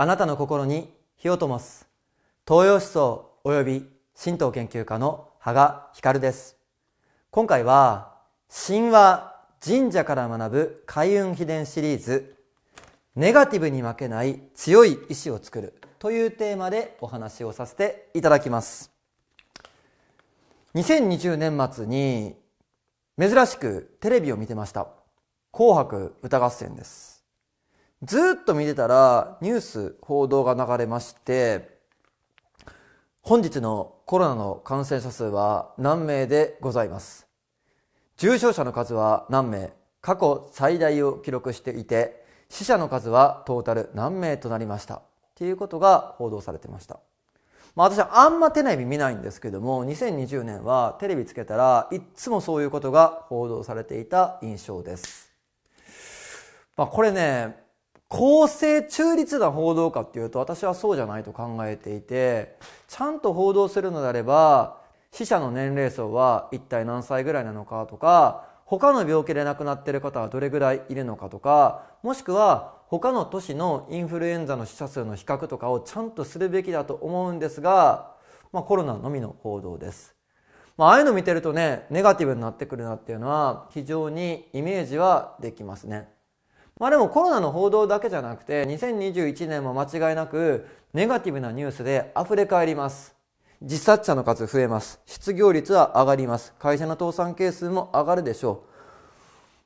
あなたの心に火を灯す東洋思想及び神道研究家の羽賀光です今回は神話神社から学ぶ開運秘伝シリーズネガティブに負けない強い意志を作るというテーマでお話をさせていただきます2020年末に珍しくテレビを見てました紅白歌合戦ですずっと見てたらニュース報道が流れまして本日のコロナの感染者数は何名でございます重症者の数は何名過去最大を記録していて死者の数はトータル何名となりましたっていうことが報道されてました、まあ、私はあんまテレビ見ないんですけども2020年はテレビつけたらいつもそういうことが報道されていた印象です、まあ、これね公正中立な報道かっていうと私はそうじゃないと考えていてちゃんと報道するのであれば死者の年齢層は一体何歳ぐらいなのかとか他の病気で亡くなっている方はどれぐらいいるのかとかもしくは他の都市のインフルエンザの死者数の比較とかをちゃんとするべきだと思うんですが、まあ、コロナのみの報道です。まあ、ああいうの見てるとねネガティブになってくるなっていうのは非常にイメージはできますね。まあでもコロナの報道だけじゃなくて、2021年も間違いなく、ネガティブなニュースで溢れ返ります。自殺者の数増えます。失業率は上がります。会社の倒産係数も上がるでしょう。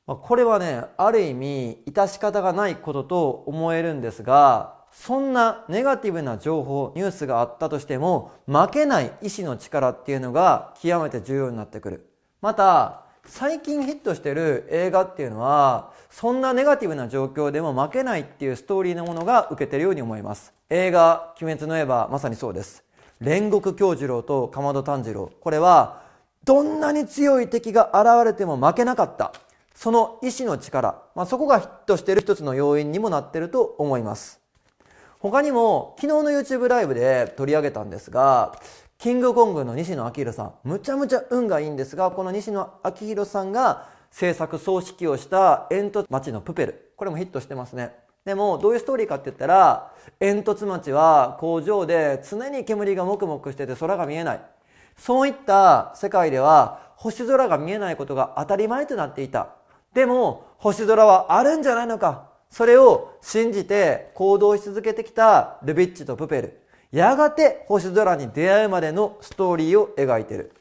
まあ、これはね、ある意味、致し方がないことと思えるんですが、そんなネガティブな情報、ニュースがあったとしても、負けない意志の力っていうのが極めて重要になってくる。また、最近ヒットしてる映画っていうのはそんなネガティブな状況でも負けないっていうストーリーのものが受けてるように思います映画「鬼滅の刃」まさにそうです煉獄杏次郎とかまど炭治郎これはどんなに強い敵が現れても負けなかったその意志の力、まあ、そこがヒットしてる一つの要因にもなってると思います他にも昨日の YouTube ライブで取り上げたんですがキングコングの西野昭弘さん、むちゃむちゃ運がいいんですが、この西野昭弘さんが制作総指揮をした煙突町のプペル。これもヒットしてますね。でも、どういうストーリーかって言ったら、煙突町は工場で常に煙がもくもくしてて空が見えない。そういった世界では星空が見えないことが当たり前となっていた。でも、星空はあるんじゃないのか。それを信じて行動し続けてきたルビッチとプペル。やがて星空に出会うまでのストーリーを描いてる。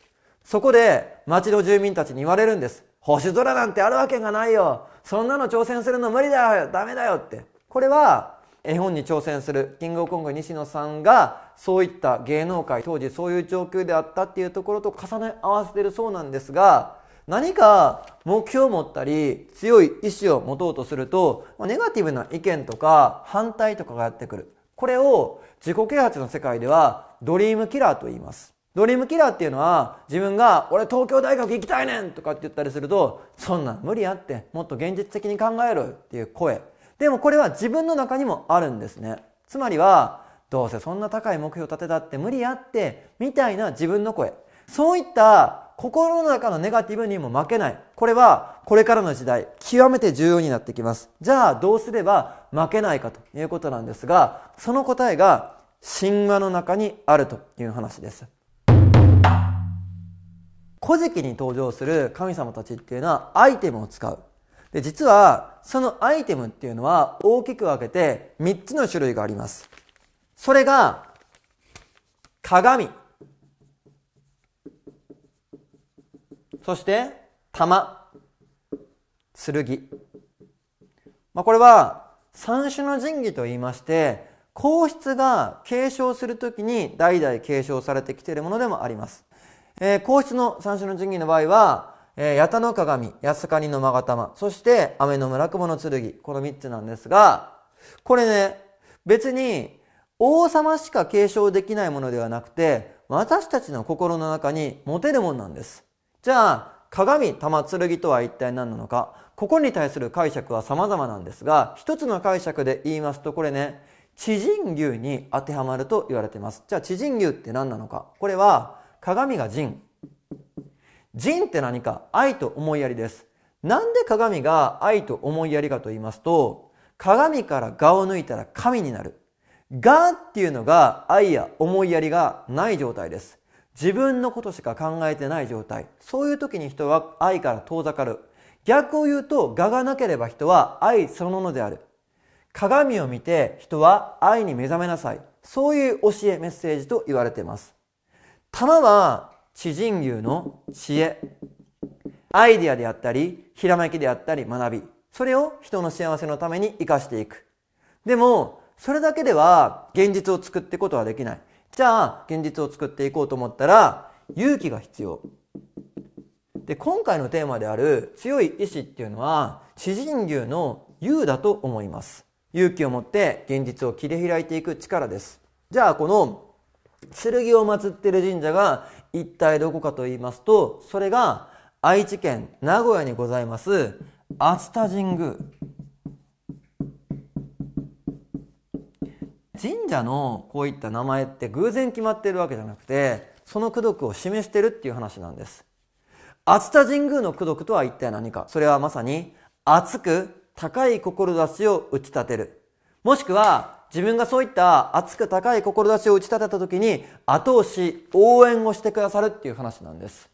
そこで町の住民たちに言われるんです。星空なんてあるわけがないよ。そんなの挑戦するの無理だよ。ダメだよって。これは絵本に挑戦するキングオコング西野さんがそういった芸能界当時そういう状況であったっていうところと重ね合わせてるそうなんですが何か目標を持ったり強い意志を持とうとするとネガティブな意見とか反対とかがやってくるこれを自己啓発の世界ではドリームキラーと言います。ドリームキラーっていうのは自分が俺東京大学行きたいねんとかって言ったりするとそんなん無理やってもっと現実的に考えろっていう声。でもこれは自分の中にもあるんですね。つまりはどうせそんな高い目標立てたって無理やってみたいな自分の声。そういった心の中のネガティブにも負けない。これはこれからの時代、極めて重要になってきます。じゃあどうすれば負けないかということなんですが、その答えが神話の中にあるという話です。古事記に登場する神様たちっていうのはアイテムを使う。で、実はそのアイテムっていうのは大きく分けて3つの種類があります。それが鏡。そして玉剣、まあ、これは三種の神器と言いまして皇室が継承するときに代々継承されてきているものでもあります、えー、皇室の三種の神器の場合は、えー、八田の鏡安かにの勾玉そして雨の村雲の剣この三つなんですがこれね別に王様しか継承できないものではなくて私たちの心の中に持てるもんなんですじゃあ鏡玉剣とは一体何なのかここに対する解釈は様々なんですが一つの解釈で言いますとこれね知人牛に当てはまると言われていますじゃあ知人牛って何なのかこれは鏡が人人って何か愛と思いやりですなんで鏡が愛と思いやりかと言いますと鏡から蛾を抜いたら神になる蛾っていうのが愛や思いやりがない状態です自分のことしか考えてない状態そういう時に人は愛から遠ざかる逆を言うと我がなければ人は愛そのものである鏡を見て人は愛に目覚めなさいそういう教えメッセージと言われています玉は知人牛の知恵アイディアであったりひらめきであったり学びそれを人の幸せのために生かしていくでもそれだけでは現実を作っていくことはできないじゃあ、現実を作っていこうと思ったら、勇気が必要。で、今回のテーマである強い意志っていうのは、知人牛の勇だと思います。勇気を持って現実を切り開いていく力です。じゃあ、この剣を祀ってる神社が一体どこかと言いますと、それが愛知県名古屋にございます、熱田神宮神社のこういった名前って偶然決まってるわけじゃなくて、その功徳を示してるっていう話なんです。熱田神宮の功徳とは一体何かそれはまさに、熱く高い志を打ち立てる。もしくは、自分がそういった熱く高い志を打ち立てた時に、後押し、応援をしてくださるっていう話なんです。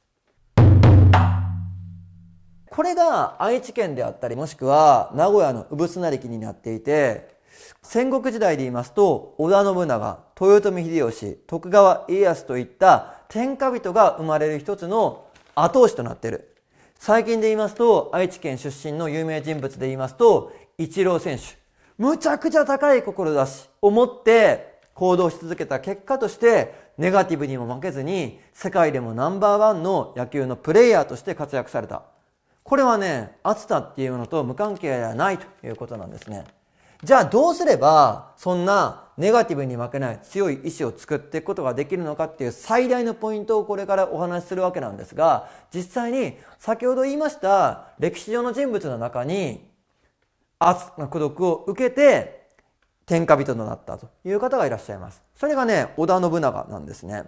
これが愛知県であったり、もしくは名古屋の産砂力になっていて、戦国時代で言いますと、織田信長、豊臣秀吉、徳川家康といった天下人が生まれる一つの後押しとなっている。最近で言いますと、愛知県出身の有名人物で言いますと、一郎選手。むちゃくちゃ高い志を持って行動し続けた結果として、ネガティブにも負けずに、世界でもナンバーワンの野球のプレイヤーとして活躍された。これはね、熱田っていうのと無関係ではないということなんですね。じゃあどうすればそんなネガティブに負けない強い意志を作っていくことができるのかっていう最大のポイントをこれからお話しするわけなんですが実際に先ほど言いました歴史上の人物の中に圧の孤独を受けて天下人となったという方がいらっしゃいます。それがね、織田信長なんですね。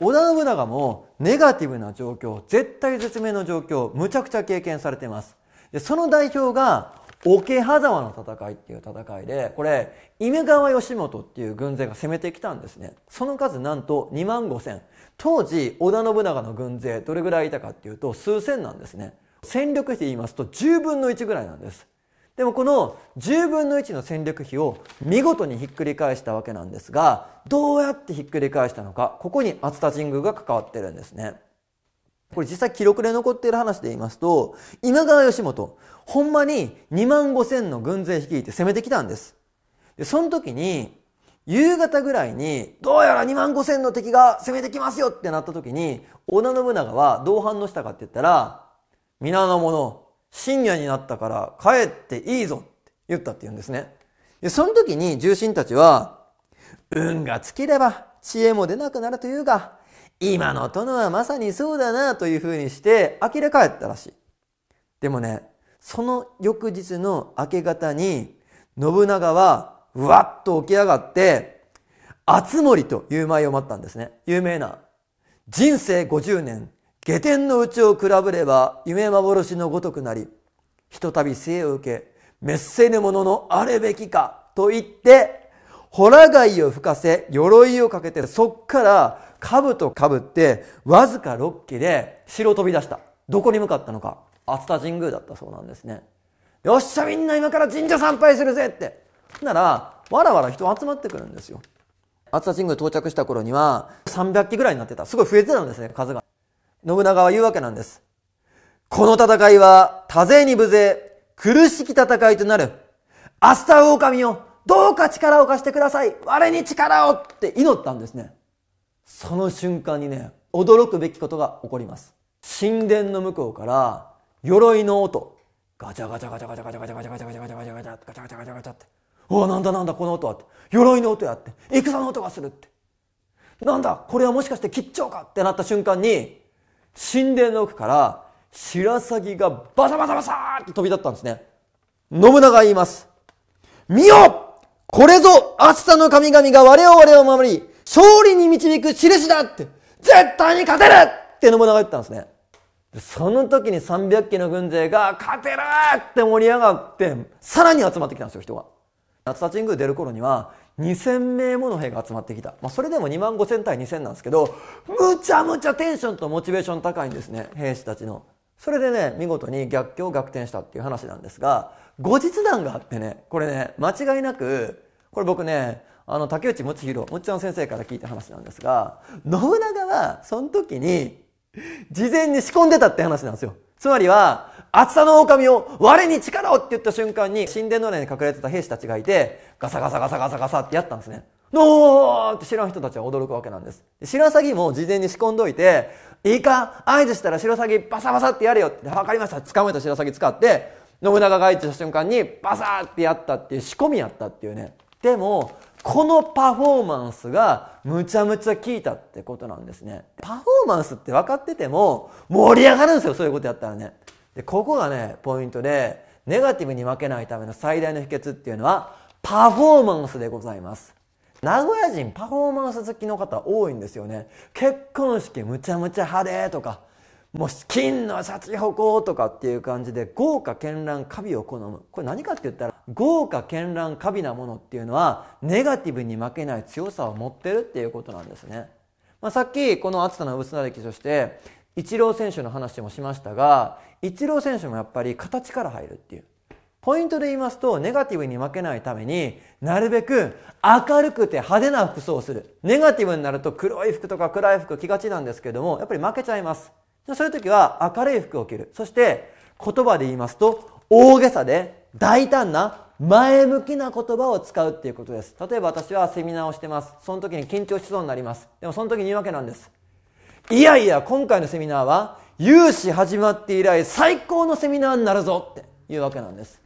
織田信長もネガティブな状況、絶対絶命の状況、むちゃくちゃ経験されています。でその代表が桶狭間の戦いっていう戦いでこれ犬川義元っていう軍勢が攻めてきたんですねその数なんと2万5千当時織田信長の軍勢どれぐらいいたかっていうと数千なんですね戦力比で言いますと10分の1ぐらいなんですでもこの10分の1の戦力比を見事にひっくり返したわけなんですがどうやってひっくり返したのかここに熱田神宮が関わってるんですねこれ実際記録で残っている話で言いますと、今川義元、ほんまに2万5千の軍勢率いて攻めてきたんです。で、その時に、夕方ぐらいに、どうやら2万5千の敵が攻めてきますよってなった時に、織田信長はどう反応したかって言ったら、皆の者、深夜になったから帰っていいぞって言ったって言うんですね。で、その時に重臣たちは、運が尽きれば知恵も出なくなるというが、今の殿はまさにそうだなというふうにして明らかやったらしい。でもね、その翌日の明け方に、信長は、うわっと起き上がって、つ森という舞を待ったんですね。有名な。人生50年、下天のうちを比べれば夢幻のごとくなり、ひとたび生を受け、滅せぬもののあれべきかと言って、ホラ貝を吹かせ、鎧をかけて、そっから兜とかぶってわずか6機で城飛び出した。どこに向かったのか。熱田神宮だったそうなんですね。よっしゃみんな今から神社参拝するぜってなら、わらわら人集まってくるんですよ。熱田神宮到着した頃には300機ぐらいになってた。すごい増えてたんですね、数が。信長は言うわけなんです。この戦いは多勢に無勢、苦しき戦いとなる。明日狼を、どうか力を貸してください。我に力をって祈ったんですね。その瞬間にね、驚くべきことが起こります。神殿の向こうから、鎧の音、ガチャガチャガチャガチャガチャガチャガチャガチャガチャガチャガチャガチャガチャガチャガチャガチャって、おお、なんだなんだこの音はって、鎧の音やって、戦の音がするって。なんだこれはもしかして吉兆かってなった瞬間に、神殿の奥から、白鷺がバサバサバサーって飛び立ったんですね。信長言います。見よこれぞ熱さの神々が我我を守り、勝利に導く印だって絶対に勝てるって信長が言ったんですね。その時に300機の軍勢が勝てるって盛り上がって、さらに集まってきたんですよ、人が。夏田神宮出る頃には2000名もの兵が集まってきた。まあ、それでも2万5000対2000なんですけど、むちゃむちゃテンションとモチベーション高いんですね、兵士たちの。それでね、見事に逆境を逆転したっていう話なんですが、後日談があってね、これね、間違いなく、これ僕ね、あの竹内睦弘もちゃん先生から聞いた話なんですが信長はその時に事前に仕込んでたって話なんですよつまりは厚さの狼を我に力をって言った瞬間に神殿の内に隠れてた兵士たちがいてガサガサガサガサガサってやったんですねのーって知らん人たちは驚くわけなんです。白鷺も事前に仕込んどいて、いいか合図したら白鷺バサバサってやれよって、わかりました。掴めた白鷺使って、信長が合図した瞬間にバサーってやったっていう仕込みやったっていうね。でも、このパフォーマンスがむちゃむちゃ効いたってことなんですね。パフォーマンスって分かってても盛り上がるんですよ、そういうことやったらね。で、ここがね、ポイントで、ネガティブに負けないための最大の秘訣っていうのは、パフォーマンスでございます。名古屋人パフォーマンス好きの方多いんですよね。結婚式むちゃむちゃ派手とか、もう金のシャチホコとかっていう感じで豪華絢爛カビを好む。これ何かって言ったら豪華絢爛華美なものっていうのはネガティブに負けない強さを持ってるっていうことなんですね、まあ、さっきこの暑さの薄な歴としてイチロー選手の話もしましたがイチロー選手もやっぱり形から入るっていうポイントで言いますとネガティブに負けないためになるべく明るくて派手な服装をするネガティブになると黒い服とか暗い服着がちなんですけどもやっぱり負けちゃいますそういう時は明るい服を着るそして言葉で言いますと大げさで大胆な前向きな言葉を使うっていうことです例えば私はセミナーをしてますその時に緊張しそうになりますでもその時に言うわけなんですいやいや今回のセミナーは有志始まって以来最高のセミナーになるぞっていうわけなんです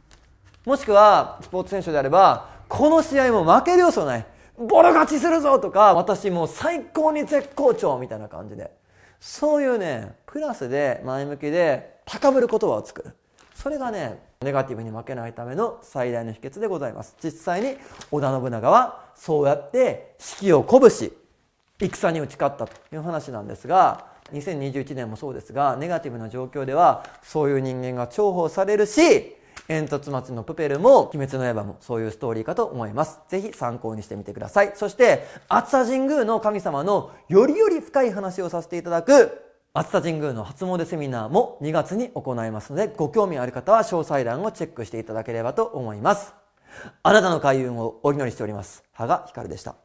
もしくはスポーツ選手であればこの試合も負ける要素ないボロ勝ちするぞとか私もう最高に絶好調みたいな感じでそういうねプラスで前向きで高ぶる言葉を作るそれがねネガティブに負けないための最大の秘訣でございます。実際に織田信長はそうやって士気を鼓舞し、戦に打ち勝ったという話なんですが、2021年もそうですが、ネガティブな状況では、そういう人間が重宝されるし、煙突町のプペルも、鬼滅の刃もそういうストーリーかと思います。ぜひ参考にしてみてください。そして、熱田神宮の神様のよりより深い話をさせていただく、熱田神宮の初詣セミナーも2月に行いますので、ご興味ある方は詳細欄をチェックしていただければと思います。あなたの開運をお祈りしております。羽賀光でした。